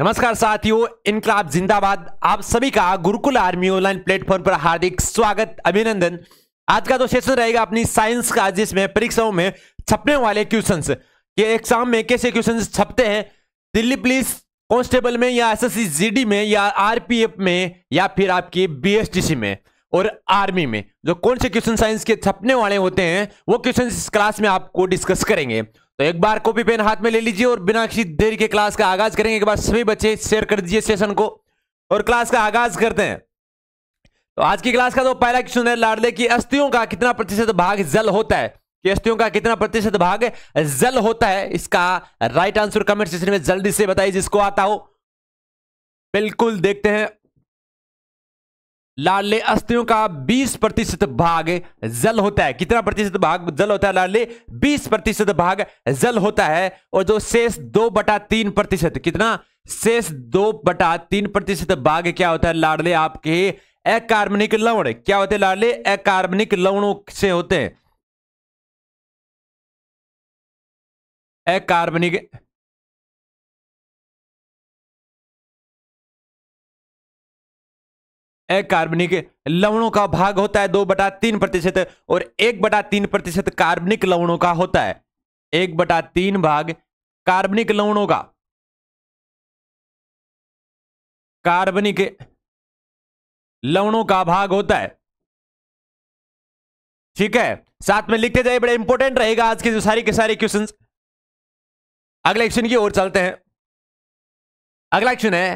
नमस्कार साथियों इनकलाब जिंदाबाद आप सभी का गुरुकुल आर्मी ऑनलाइन प्लेटफॉर्म पर हार्दिक स्वागत अभिनंदन आज का जो सेशन रहेगा अपनी साइंस का जिसमें परीक्षाओं में छपने वाले क्वेश्चन के एग्जाम में कैसे क्वेश्चन छपते हैं दिल्ली पुलिस कांस्टेबल में या एसएससी जीडी में या आरपीएफ में या फिर आपकी बीएसटीसी में और आर्मी में जो कौन से क्वेश्चन साइंस के छपने वाले होते हैं वो क्वेश्चन इस क्लास में आपको डिस्कस करेंगे तो एक बार कॉपी पेन हाथ में ले लीजिए और बिना किसी देरी के क्लास का आगाज करेंगे एक बार सभी बच्चे शेयर कर दीजिए सेशन को और क्लास का आगाज करते हैं तो आज की क्लास का तो पहला क्वेश्चन है लाडले की अस्थियों का कितना प्रतिशत भाग जल होता है कि अस्थियों का कितना प्रतिशत भाग जल होता है इसका राइट आंसर कमेंट सेशन में जल्दी से बताइए जिसको आता हो बिल्कुल देखते हैं लाले अस्थियों का 20 प्रतिशत भाग जल होता है कितना प्रतिशत भाग जल होता है लाले 20 प्रतिशत भाग जल होता है और जो शेष दो बटा तीन प्रतिशत कितना शेष दो बटा तीन प्रतिशत भाग क्या होता है लाडले आपके अकार्बनिक लवण क्या होते हैं लाडले अकार्बनिक लवणों से होते हैं अकार्बनिक अकार्बनिक कार्बनिक लवणों का भाग होता है दो बटा तीन प्रतिशत और एक बटा तीन प्रतिशत कार्बनिक लवणों का होता है एक बटा तीन भाग कार्बनिक लवणों का कार्बनिक लवणों का भाग होता है ठीक है साथ में लिखते जाइए बड़े इंपॉर्टेंट रहेगा आज के जो सारी के सारे क्वेश्चन अगले क्वेश्चन की ओर चलते हैं अगला क्वेश्चन है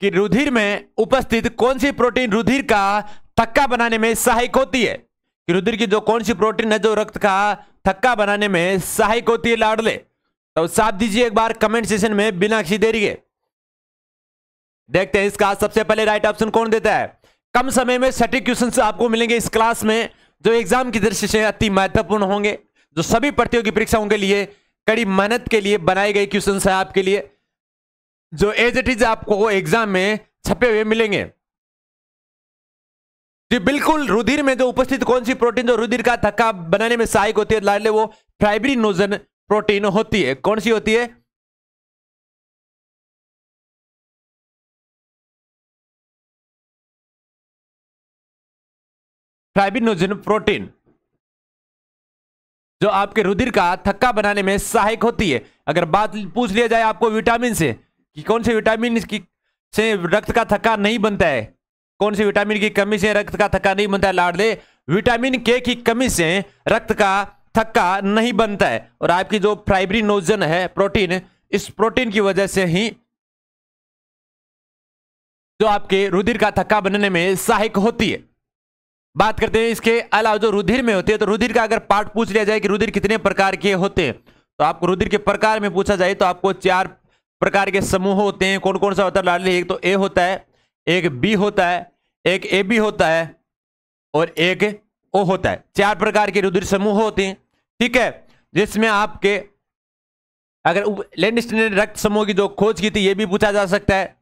कि रुधिर में उपस्थित कौन सी प्रोटीन रुधिर का थक्का बनाने में सहायक होती है कि रुधिर की जो कौन सी प्रोटीन है जो रक्त का थक्का बनाने में सहायक होती है लाडले तो साफ दीजिए एक बार कमेंट सेशन में बिना किसी देरी के देखते हैं इसका सबसे पहले राइट ऑप्शन कौन देता है कम समय में सटीक क्वेश्चन आपको मिलेंगे इस क्लास में जो एग्जाम की दृष्टि से अति महत्वपूर्ण होंगे जो सभी प्रतियोगी परीक्षाओं के लिए कड़ी मेहनत के लिए बनाए गए क्वेश्चन है आपके लिए जो एज इट इज आपको एग्जाम में छपे हुए मिलेंगे जी बिल्कुल रुधिर में जो उपस्थित कौन सी प्रोटीन जो रुधिर का थक्का बनाने में सहायक होती है लाडले वो फाइब्रिनोजन प्रोटीन होती है कौन सी होती है फाइब्रिनोजन प्रोटीन जो आपके रुधिर का थक्का बनाने में सहायक होती है अगर बात पूछ लिया जाए आपको विटामिन से कि कौन से विटामिन की से रक्त का थक्का नहीं बनता है कौन से विटामिन की कमी से रक्त का थक्का नहीं बनता है लाडले विटामिन के की कमी से रक्त का थक्का नहीं बनता है और आपकी जो नोजन है प्रोटीन इस प्रोटीन की वजह से ही जो आपके रुधिर का थक्का बनने में सहायक होती है बात करते हैं इसके अलावा जो रुधिर में होती है तो रुधिर का अगर पार्ट पूछ लिया जाए कि रुधिर कितने प्रकार के होते हैं तो आपको रुधिर के प्रकार में पूछा जाए तो आपको चार प्रकार के समूह होते हैं कौन कौन सा होता है लाडली एक तो ए होता है एक बी होता है एक ए बी होता है और एक ओ होता है चार प्रकार के रुद्र समूह होते हैं ठीक है जिसमें आपके अगर लेंडिस्ट ने रक्त समूह की जो खोज की थी ये भी पूछा जा सकता है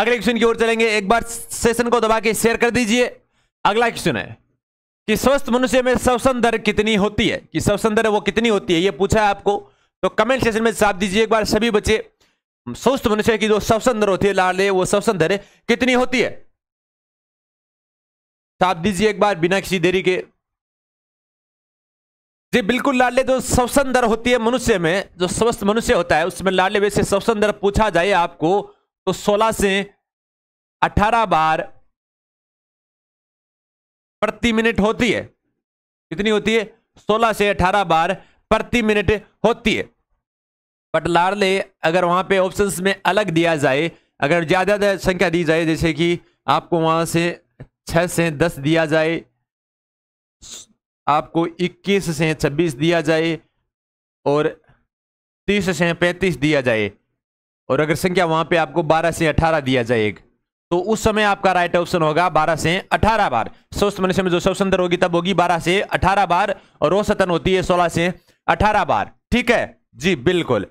अगले क्वेश्चन की ओर चलेंगे एक बार सेशन को दबा के शेयर कर दीजिए अगला क्वेश्चन है कि स्वस्थ मनुष्य में श्वसन दर कितनी होती है कि श्वसन दर वो कितनी होती है ये पूछा है आपको तो कमेंट सेशन में साफ दीजिए एक बार सभी बच्चे सुस्त तो मनुष्य की जो सबसंदर होती है लाले वो सबसंदर कितनी होती है आप दीजिए एक बार बिना किसी देरी के जी बिल्कुल लाले जो सबसंदर होती है मनुष्य में जो स्वस्थ मनुष्य होता है उसमें लाले वैसे सवसंदर पूछा जाए आपको तो 16 से 18 बार प्रति मिनट होती है कितनी होती है 16 से 18 बार प्रति मिनट होती है बट लार्ले अगर वहाँ पे ऑप्शंस में अलग दिया जाए अगर ज़्यादा संख्या दी जाए जैसे कि आपको वहाँ से छः से दस दिया जाए आपको इक्कीस से छब्बीस दिया जाए और तीस से पैंतीस दिया जाए और अगर संख्या वहाँ पे आपको बारह से अठारह दिया जाए तो उस समय आपका राइट ऑप्शन होगा बारह से अठारह बार स्वस्थ मनुष्य में जो सब सुंदर होगी तब होगी बारह से अठारह बार और औसतन होती है सोलह से अठारह बार ठीक है जी बिल्कुल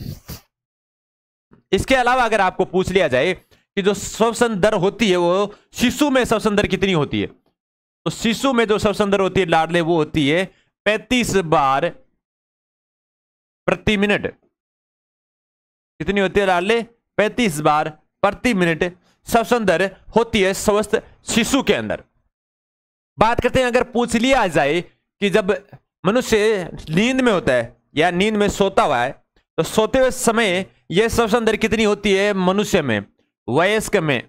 इसके अलावा अगर आपको पूछ लिया जाए कि जो श्वसन दर होती है वो शिशु में श्वसन दर कितनी होती है तो शिशु में जो श्वसन दर होती है लाडले वो होती है पैंतीस बार प्रति मिनट कितनी होती है लाडले पैंतीस बार प्रति मिनट श्वसन दर होती है स्वस्थ शिशु के अंदर बात करते हैं अगर पूछ लिया जाए कि जब मनुष्य नींद में होता है या नींद में सोता हुआ है तो सोते हुए समय यह सबसे अंदर कितनी होती है मनुष्य में वयस्क में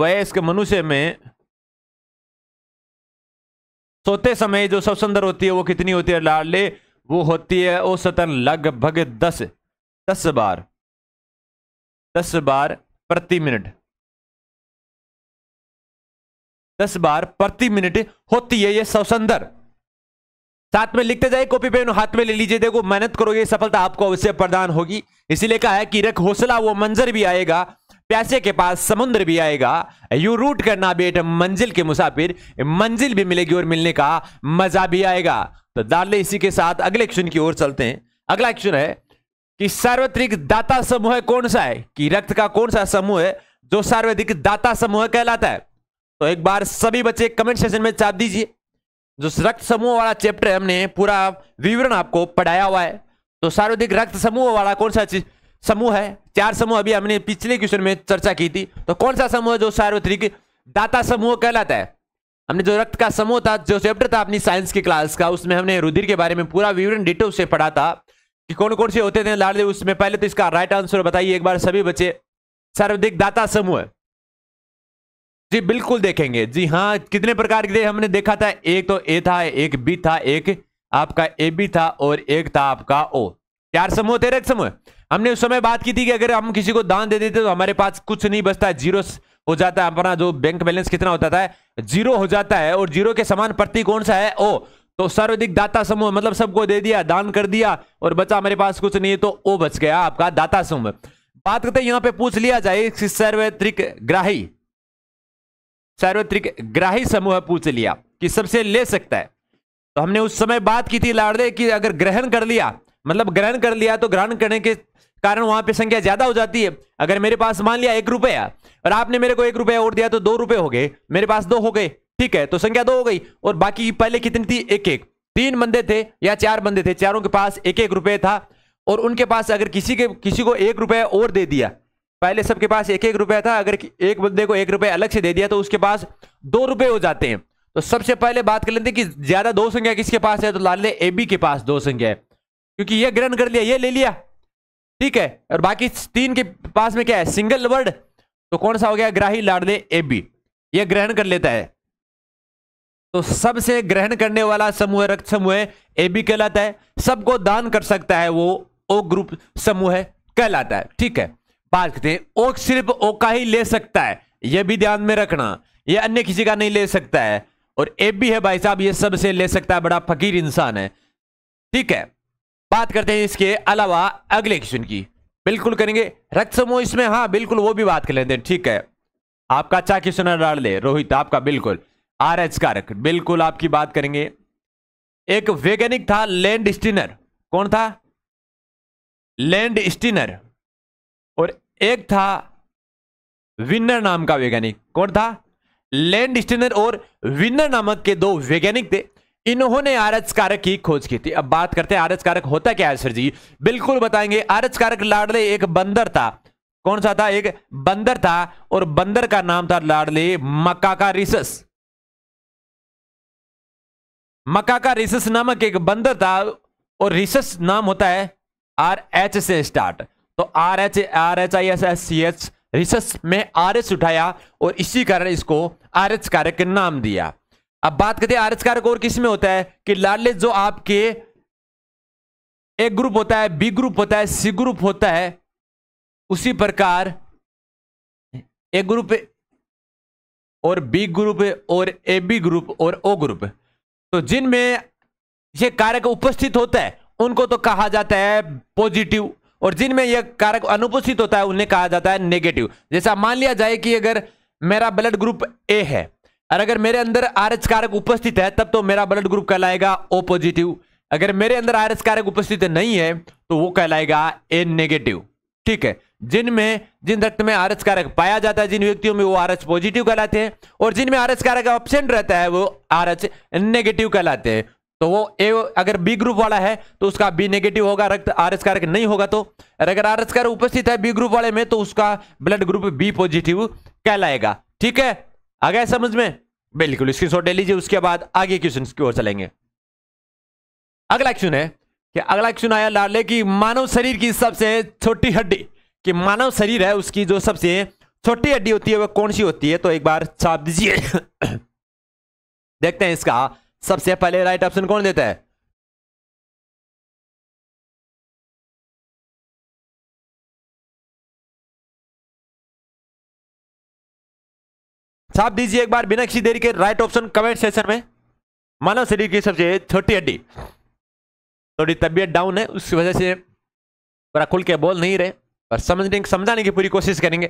वयस्क मनुष्य में सोते समय जो सबसे अंदर होती है वो कितनी होती है लाडले वो होती है औसतन लगभग दस दस बार दस बार प्रति मिनट दस बार प्रति मिनट होती है ये सबसे अंदर साथ में लिखते जाए कॉपी पेन हाथ में ले लीजिए देखो मेहनत करोगे सफलता आपको अवश्य प्रदान होगी इसीलिए कहा है कि रख हौसला वो मंजर भी आएगा प्यासे के पास समुद्र भी आएगा यू रूट करना बेट मंजिल के मुसाफिर मंजिल भी मिलेगी और मिलने का मजा भी आएगा तो दार्ले इसी के साथ अगले एक्शन की ओर चलते हैं अगला एक्शन है कि सार्वत्रिक दाता समूह कौन सा है कि रक्त का कौन सा समूह है जो सार्वधिक दाता समूह कहलाता है तो एक बार सभी बच्चे कमेंट सेशन में चाप दीजिए जो रक्त समूह वाला चैप्टर है हमने पूरा विवरण आपको पढ़ाया हुआ है तो सार्वधिक रक्त समूह वाला कौन सा समूह है चार समूह अभी हमने पिछले क्वेश्चन में चर्चा की थी तो कौन सा समूह जो सार्वत्रिक दाता समूह कहलाता है हमने जो रक्त का समूह था जो चैप्टर था अपनी साइंस की क्लास का उसमें हमने रुधिर के बारे में पूरा विवरण डिटेल से पढ़ा था कि कौन कौन से होते थे लाल उसमें पहले तो इसका राइट आंसर बताइए एक बार सभी बच्चे सर्वाधिक दाता समूह जी बिल्कुल देखेंगे जी हाँ कितने प्रकार के हमने देखा था एक तो ए था एक बी था एक आपका ए बी था और एक था आपका ओ चार समूह तेरह समूह हमने उस समय बात की थी कि अगर हम किसी को दान दे देते तो हमारे पास कुछ नहीं बचता जीरो हो जाता है अपना जो बैंक बैलेंस कितना होता था जीरो हो जाता है और जीरो के समान प्रति कौन सा है ओ तो सर्वाधिक दाता समूह मतलब सबको दे दिया दान कर दिया और बचा हमारे पास कुछ नहीं है तो ओ बच गया आपका दाता समूह बात करते यहाँ पे पूछ लिया जाए सर्वत्रिक ग्राही सार्वत्रिक ग्राही समूह पूछ लिया कि सबसे ले सकता है तो हमने उस समय बात की थी लाडले कि अगर ग्रहण कर लिया मतलब ग्रहण कर लिया तो ग्रहण करने के कारण वहां पे संख्या ज्यादा हो जाती है अगर मेरे पास मान लिया एक रुपया और आपने मेरे को एक रुपया और दिया तो दो रुपए हो गए मेरे पास दो हो गए ठीक है तो संख्या दो हो गई और बाकी पहले कितनी थी एक एक तीन बंदे थे या चार बंदे थे चारों के पास एक एक रुपये था और उनके पास अगर किसी के किसी को एक रुपया और दे दिया पहले सबके पास एक एक रुपया था अगर एक बंदे को एक रुपया अलग से दे दिया तो उसके पास दो रुपये हो जाते हैं तो सबसे पहले बात कर लेते हैं कि ज्यादा दो संख्या किसके पास है तो लाल ले ए बी के पास दो संख्या है क्योंकि ये ग्रहण कर लिया ये ले लिया ठीक है और बाकी तीन के पास में क्या है सिंगल वर्ड तो कौन सा हो गया ग्राही लाडले ए बी ये ग्रहण कर लेता है तो सबसे ग्रहण करने वाला समूह रक्त समूह ए बी कहलाता है सबको दान कर सकता है वो ओ ग्रुप समूह कहलाता है ठीक है बात करते हैं ओक सिर्फ का ही ले सकता है यह भी ध्यान में रखना यह अन्य किसी का नहीं ले सकता है और ए भी है भाई साहब ये सबसे ले सकता है बड़ा फकीर इंसान है ठीक है बात करते हैं इसके अलावा अगले क्वेश्चन की बिल्कुल करेंगे रक्त समूह इसमें हाँ बिल्कुल वो भी बात कर लेते हैं ठीक है आपका अच्छा क्वेश्चन डाल ले रोहित आपका बिल्कुल आर एच कारक बिल्कुल आपकी बात करेंगे एक वैज्ञानिक था लैंड स्टीनर कौन था लैंड स्टीनर और एक था विन्नर नाम का वैज्ञानिक कौन था लैंड स्टेनर और विनर नामक के दो वैज्ञानिक थे इन्होंने आरच कारक की खोज की थी अब बात करते हैं आरच कारक होता क्या है सर जी बिल्कुल बताएंगे आरच कारक लाडले एक बंदर था कौन सा था एक बंदर था और बंदर का नाम था लाडले मक्का का रिसस मक्का का रिसस नामक एक बंदर था और रिसस नाम होता है आर एच से स्टार्ट तो R H R H I S S C H research में आर एच उठाया और इसी कारण इसको आर एच कारक नाम दिया अब बात करते हैं आर एच कारक और किसमें होता है कि लार्लेस जो आपके ए ग्रुप होता है बी ग्रुप होता है सी ग्रुप होता है उसी प्रकार ए ग्रुप और बी ग्रुप और ए बी ग्रुप और ओ ग्रुप तो जिनमें ये कारक उपस्थित होता है उनको तो कहा जाता है पॉजिटिव और जिनमें यह कारक अनुपस्थित होता है उन्हें कहा जाता है नेगेटिव जैसा मान लिया जाए कि अगर मेरा ब्लड ग्रुप ए है और अगर मेरे अंदर आर कारक उपस्थित है तब तो मेरा ब्लड ग्रुप कहलाएगा ओ पॉजिटिव अगर मेरे अंदर आर कारक उपस्थित नहीं है तो वो कहलाएगा ए नेगेटिव ठीक है जिनमें जिन रक्त में आर कारक पाया जाता है जिन व्यक्तियों में वो आर पॉजिटिव कहलाते हैं और जिनमें आर कारक ऑप्शन रहता है वो आर नेगेटिव कहलाते हैं तो वो ए अगर बी ग्रुप वाला है तो उसका बी नेगेटिव होगा रक्त आर एस कारक नहीं होगा तो अगर आर एस कारक उपस्थित है बी ग्रुप वाले में तो उसका ब्लड ग्रुप बी पॉजिटिव कहलाएगा ठीक है आ गया समझ में बिल्कुल स्क्रीनशॉट ले लीजिए उसके बाद आगे क्वेश्चन की ओर चलेंगे अगला क्वेश्चन है कि अगला क्वेश्चन आया लाले की मानव शरीर की सबसे छोटी हड्डी कि मानव शरीर है उसकी जो सबसे छोटी हड्डी होती है वह कौन सी होती है तो एक बार छाप दीजिए देखते हैं इसका सबसे पहले राइट ऑप्शन कौन देता है छाप दीजिए एक बार बिना किसी देरी के राइट ऑप्शन कमेंट सेशन में मानव शरीर की सबसे छोटी हड्डी थोड़ी तबीयत डाउन है उसकी वजह से थोड़ा खुल के बोल नहीं रहे पर समझने समझाने की पूरी कोशिश करेंगे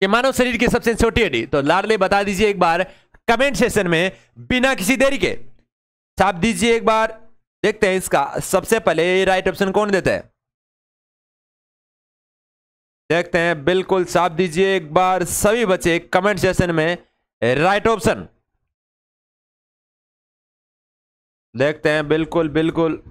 कि मानव शरीर की सबसे छोटी हड्डी तो लाडले बता दीजिए एक बार कमेंट सेशन में बिना किसी देरी के छाप दीजिए एक बार देखते हैं इसका सबसे पहले राइट ऑप्शन कौन देता है देखते हैं बिल्कुल साफ दीजिए एक बार सभी बच्चे कमेंट सेशन में राइट ऑप्शन देखते हैं बिल्कुल बिल्कुल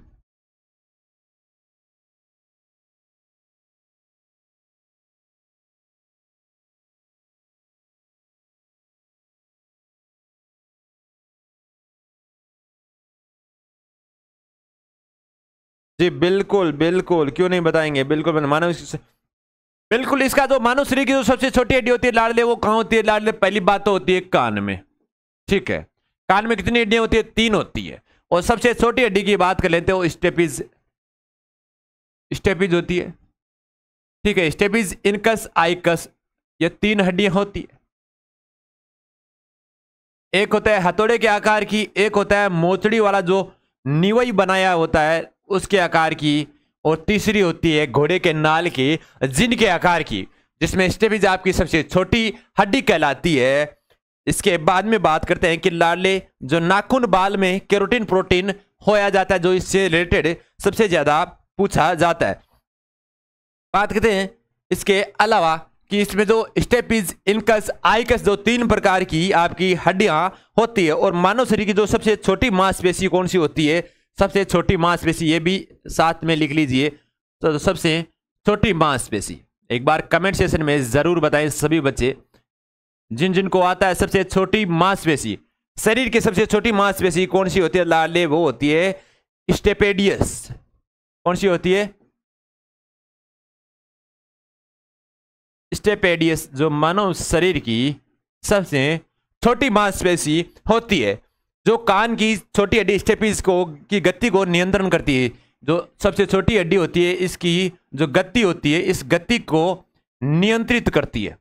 जी बिल्कुल बिल्कुल क्यों नहीं बताएंगे बिल्कुल मानव बिल्कुल इसका जो मानव शरीर की जो सबसे छोटी हड्डी होती है लाडले वो कहाँ होती है लाडले पहली बात तो होती है कान में ठीक है कान में कितनी हड्डियां होती है तीन होती है और सबसे छोटी हड्डी की बात कर लेते हो स्टेपिज स्टेपिज होती है ठीक है स्टेपिज इनकस आइकस ये तीन हड्डियां होती है एक होता है हथौड़े के आकार की एक होता है मोचड़ी वाला जो निवई बनाया होता है उसके आकार की और तीसरी होती है घोड़े के नाल की जिनके आकार की जिसमें स्टेबिज आपकी सबसे छोटी हड्डी कहलाती है इसके बाद में बात करते हैं कि लाले जो नाखून बाल में केरोटीन प्रोटीन होया जाता है जो इससे रिलेटेड सबसे ज़्यादा पूछा जाता है बात करते हैं इसके अलावा कि इसमें जो स्टेपिज इनकस आईकस जो तीन प्रकार की आपकी हड्डियां होती है और मानव शरीर की जो सबसे छोटी मांसपेशी कौन सी होती है सबसे छोटी मांसपेशी ये भी साथ में लिख लीजिए तो सबसे छोटी मांसपेशी एक बार कमेंट सेशन में ज़रूर बताएं सभी बच्चे जिन जिनको आता है सबसे छोटी मांसपेशी शरीर की सबसे छोटी मांसपेशी कौन सी होती है लाले वो होती है स्टेपेडियस कौन सी होती है स्टेपेडियस जो मानव शरीर की सबसे छोटी मांसपेशी होती है जो कान की छोटी हड्डी स्टेपिस को की गति को नियंत्रण करती है जो सबसे छोटी हड्डी होती है इसकी जो गति होती है इस गति को नियंत्रित करती है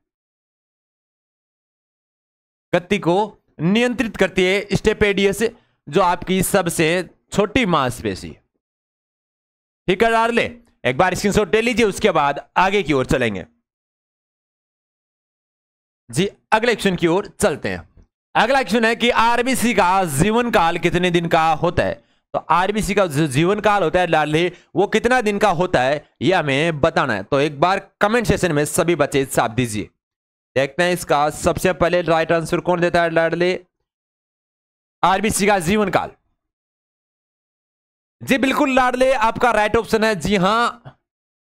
गति को नियंत्रित करती है स्टेपेडियस जो आपकी सबसे छोटी मांसपेशी ठीक है डार ले एक बार स्क्रीन शॉट ले लीजिए उसके बाद आगे की ओर चलेंगे जी अगले क्वेश्चन की ओर चलते हैं अगला क्वेश्चन है कि आरबीसी का जीवन काल कितने दिन का होता है तो आरबीसी का जो जीवन काल होता है लाली वो कितना दिन का होता है ये हमें बताना है तो एक बार कमेंट सेशन में सभी बच्चे साथ दीजिए देखते हैं इसका सबसे पहले राइट आंसर कौन देता है लाडली आरबीसी का जीवन काल जी बिल्कुल लाडले आपका राइट ऑप्शन है जी हाँ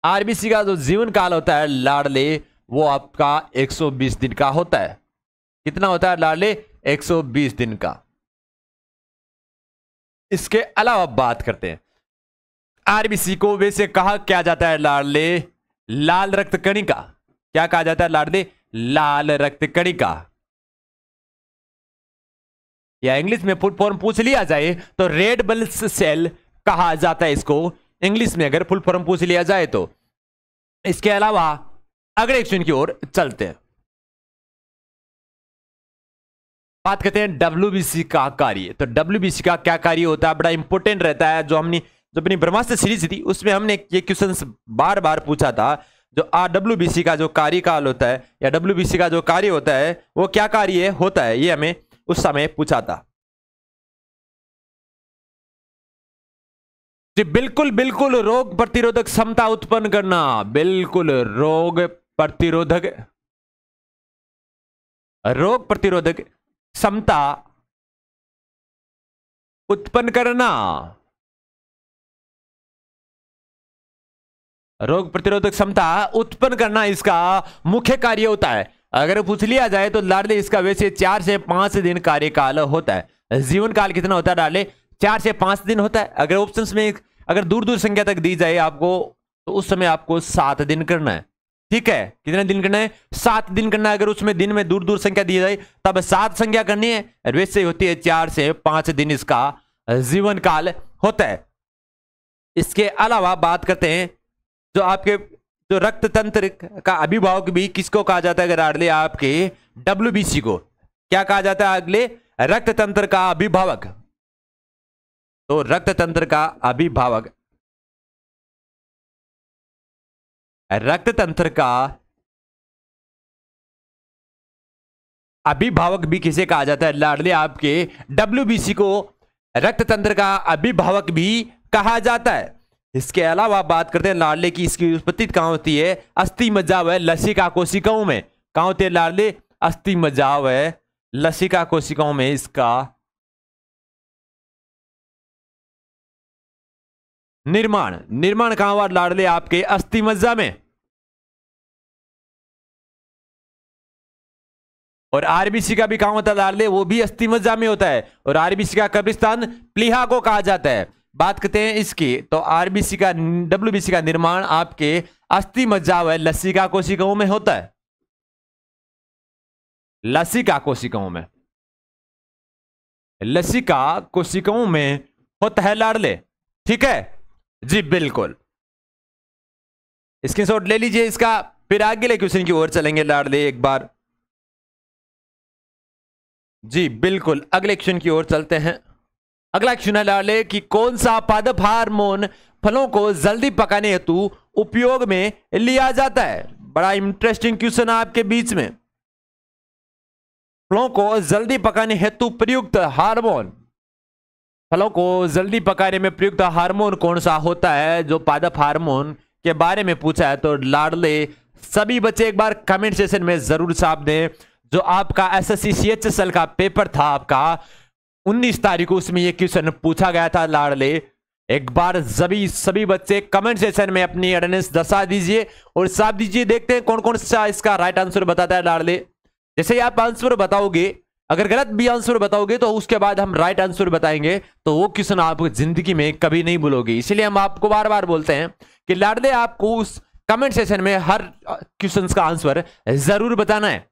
आरबीसी का जो जीवन काल होता है लाडले वो आपका 120 दिन का होता है कितना होता है लाडले 120 दिन का इसके अलावा बात करते हैं आरबीसी को वैसे कहा क्या जाता है लाडले लाल रक्त कणिका क्या कहा जाता है लाडले लाल रक्त कणिका या इंग्लिश में फुल फॉर्म पूछ लिया जाए तो रेड बल्स सेल कहा जाता है इसको इंग्लिश में अगर फुल फॉर्म पूछ लिया जाए तो इसके अलावा अगले क्वेश्चन की ओर चलते हैं बात करते हैं डब्ल्यू का कार्य तो डब्ल्यू का क्या कार्य होता है बड़ा इंपॉर्टेंट रहता है जो हमने जो अपनी ब्रह्मास्त्र सीरीज थी उसमें हमने ये क्वेश्चन बार बार पूछा था जो आर डब्ल्यू का जो कार्यकाल होता है या डब्ल्यू का जो कार्य होता है वो क्या कार्य होता है ये हमें उस समय पूछा था जी बिल्कुल बिल्कुल रोग प्रतिरोधक क्षमता उत्पन्न करना बिल्कुल रोग प्रतिरोधक रोग प्रतिरोधक समता उत्पन्न करना रोग प्रतिरोधक क्षमता उत्पन्न करना इसका मुख्य कार्य होता है अगर पूछ लिया जाए तो लाडले इसका वैसे चार से पांच दिन कार्यकाल होता है जीवन काल कितना होता है लाडले चार से पांच दिन होता है अगर ऑप्शन में अगर दूर दूर संख्या तक दी जाए आपको तो उस समय आपको सात दिन करना है ठीक है कितने दिन करना है सात दिन करना है अगर उसमें दिन में दूर दूर संख्या दी जाए तब सात संख्या करनी है वैसे होती है चार से पांच दिन इसका जीवन काल होता है इसके अलावा बात करते हैं जो आपके जो रक्त तंत्र का अभिभावक भी किसको कहा जाता है अगर अगले आपके डब्ल्यू को क्या कहा जाता है अगले रक्त तंत्र का अभिभावक तो रक्त तंत्र का अभिभावक रक्त तंत्र का अभिभावक भी किसे कहा जाता है लाडले आपके डब्ल्यूबीसी को रक्त तंत्र का अभिभावक भी कहा जाता है इसके अलावा बात करते हैं लाडले की इसकी उत्पत्ति कहां होती है अस्थि मज्जाव है लसिका कोशिकाओं में कहा होती है लाडले अस्थि मज्जाव है लसिका कोशिकाओं में इसका निर्माण निर्माण कहां हुआ लाडले आपके अस्थि मज्जा में और आरबीसी का भी कहा होता है लाडले वो भी अस्थि मज्जा में होता है और आरबीसी का कब्रिस्तान प्लीहा को कहा जाता है बात करते हैं इसकी तो आरबीसी का डब्ल्यूबीसी का निर्माण आपके अस्थि मज्जा व लसिका कोशिकाओं में होता है लसिका कोशिकाओं में लसिका कोशिकाओं में होता है लाडले ठीक है जी बिल्कुल शॉट ले लीजिए इसका फिर आगे क्वेश्चन की ओर चलेंगे लाडले एक बार जी बिल्कुल अगले क्वेश्चन की ओर चलते हैं अगला क्वेश्चन है लाडले कि कौन सा पादप हार्मोन फलों को जल्दी पकाने हेतु उपयोग में लिया जाता है बड़ा इंटरेस्टिंग क्वेश्चन है आपके बीच में फलों को जल्दी पकाने हेतु प्रयुक्त हार्मोन फलों को जल्दी पकाने में प्रयुक्त हार्मोन कौन सा होता है जो पादप हार्मोन के बारे में पूछा है तो लाडले सभी बच्चे एक बार कमेंट सेशन में जरूर साफ दें जो आपका एस एस सी का पेपर था आपका 19 तारीख को उसमें ये क्वेश्चन पूछा गया था लाडले एक बार सभी सभी बच्चे कमेंट सेशन में अपनी अटेंडेंस दर्शा दीजिए और साफ दीजिए देखते हैं कौन कौन सा इसका राइट आंसर बताता है लाडले जैसे ही आप आंसर बताओगे अगर गलत भी आंसर बताओगे तो उसके बाद हम राइट आंसर बताएंगे तो वो क्वेश्चन आप जिंदगी में कभी नहीं बोलोगे इसलिए हम आपको बार बार बोलते हैं कि लाडले आपको उस कमेंट सेशन में हर क्वेश्चन का आंसर जरूर बताना है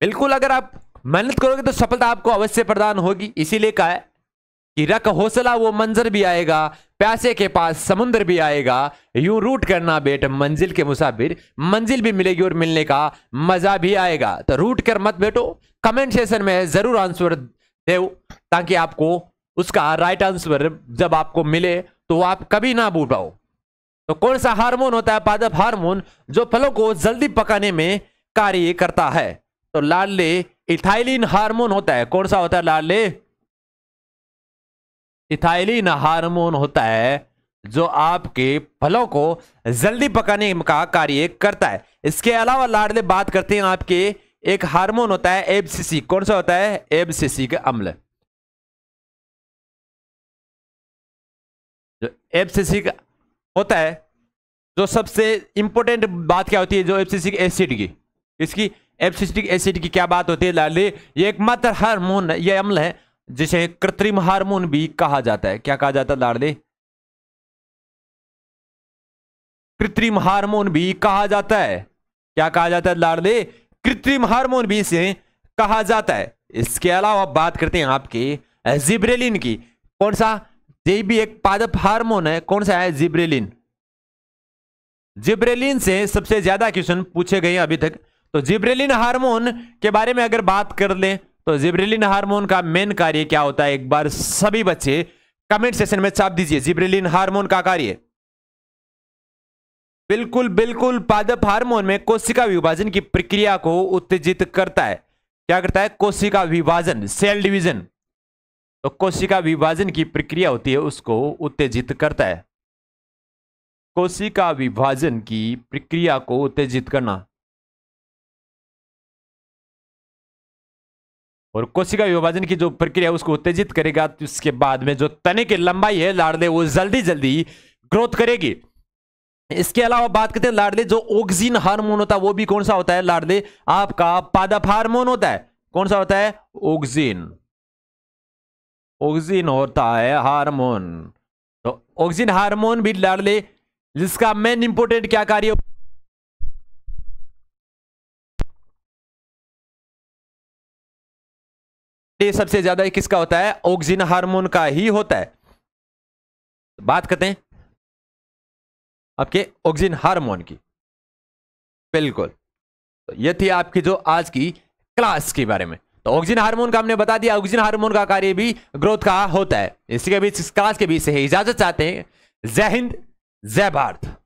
बिल्कुल अगर आप मेहनत करोगे तो सफलता आपको अवश्य प्रदान होगी इसीलिए कहा है कि रख हौसला वो मंजर भी आएगा पैसे के पास समुद्र भी आएगा यूं रूट करना बेट मंजिल के मुसाफिर मंजिल भी मिलेगी और मिलने का मजा भी आएगा तो रूट कर मत बेटो कमेंट सेशन में जरूर आंसर दे ताकि आपको उसका राइट आंसर जब आपको मिले तो आप कभी ना भूल पाओ तो कौन सा हार्मोन होता है पादप हार्मोन जो फलों को जल्दी पकाने में कार्य करता है तो लाल ले इथाइलिन हार्मोन होता है कौन सा होता है लाल ले इथाइलिन हार्मोन होता है जो आपके फलों को जल्दी पकाने का कार्य करता है इसके अलावा लाडले बात करते हैं आपके एक हार्मोन होता है एबसीसी कौन सा होता है एबसीसी का अम्ल जो एबसीसी का होता है जो सबसे इंपॉर्टेंट बात क्या होती है जो एबसीसी एसिड की इसकी एबसिस्टिक एसिड की क्या बात होती है लाडली ये एकमात्र हार्मोन ये अम्ल है जिसे कृत्रिम हार्मोन भी कहा जाता है क्या कहा जाता है लाडले कृत्रिम हार्मोन भी कहा जाता है क्या कहा जाता है लाडले कृत्रिम हार्मोन भी इसे कहा जाता है इसके अलावा बात करते हैं आपके जिब्रेलिन की कौन सा ये भी एक पादप हार्मोन है कौन सा है जिब्रेलिन जिब्रेलिन से सबसे ज्यादा क्वेश्चन पूछे गए अभी तक तो जिब्रेलिन हार्मोन के बारे में अगर बात कर लें तो जिब्रेलिन हार्मोन का मेन कार्य क्या होता है एक बार सभी बच्चे कमेंट सेशन में छाप दीजिए जिब्रेलिन हार्मोन का कार्य बिल्कुल बिल्कुल पादप हार्मोन में कोशिका विभाजन की प्रक्रिया को उत्तेजित करता है क्या करता है कोशिका विभाजन सेल डिवीजन तो कोशिका विभाजन की प्रक्रिया होती है उसको उत्तेजित करता है कोशिका विभाजन की प्रक्रिया को उत्तेजित करना और कोशिका विभाजन की जो प्रक्रिया उसको उत्तेजित करेगा तो उसके बाद में जो तने की लंबाई है लाडले वो जल्दी जल्दी ग्रोथ करेगी इसके अलावा बात करते हैं लाडले जो ऑक्सीजन हार्मोन होता है वो भी कौन सा होता है लाडले आपका पादप हार्मोन होता है कौन सा होता है ऑक्सीजन ऑक्सीजन होता है हार्मोन तो ऑक्सीजन हार्मोन भी लाडले जिसका मेन इंपोर्टेंट क्या कार्य ये सबसे ज्यादा किसका होता है ऑक्सीजन हार्मोन का ही होता है बात करते हैं आपके ऑक्सीजन हार्मोन की बिल्कुल तो ये थी आपकी जो आज की क्लास के बारे में तो ऑक्सीजन हार्मोन का हमने बता दिया ऑक्सीजन हार्मोन का कार्य भी ग्रोथ का होता है इसी के बीच इस क्लास के बीच से इजाजत चाहते हैं जय हिंद जय भारत